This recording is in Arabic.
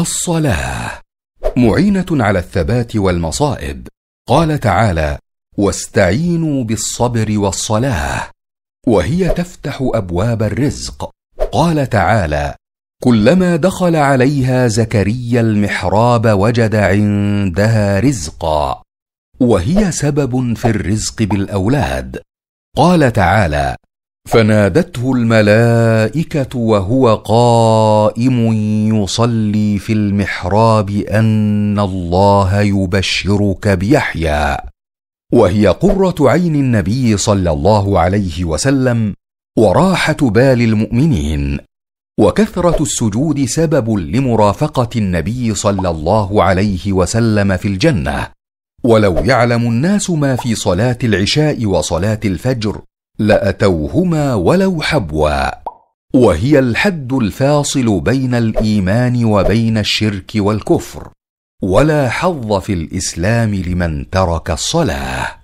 الصلاه معينه على الثبات والمصائب قال تعالى واستعينوا بالصبر والصلاه وهي تفتح ابواب الرزق قال تعالى كلما دخل عليها زكريا المحراب وجد عندها رزقا وهي سبب في الرزق بالاولاد قال تعالى فنادته الملائكه وهو قائم يصلي في المحراب ان الله يبشرك بيحيى وهي قره عين النبي صلى الله عليه وسلم وراحه بال المؤمنين وكثره السجود سبب لمرافقه النبي صلى الله عليه وسلم في الجنه ولو يعلم الناس ما في صلاه العشاء وصلاه الفجر لاتوهما ولو حبوا وهي الحد الفاصل بين الايمان وبين الشرك والكفر ولا حظ في الاسلام لمن ترك الصلاه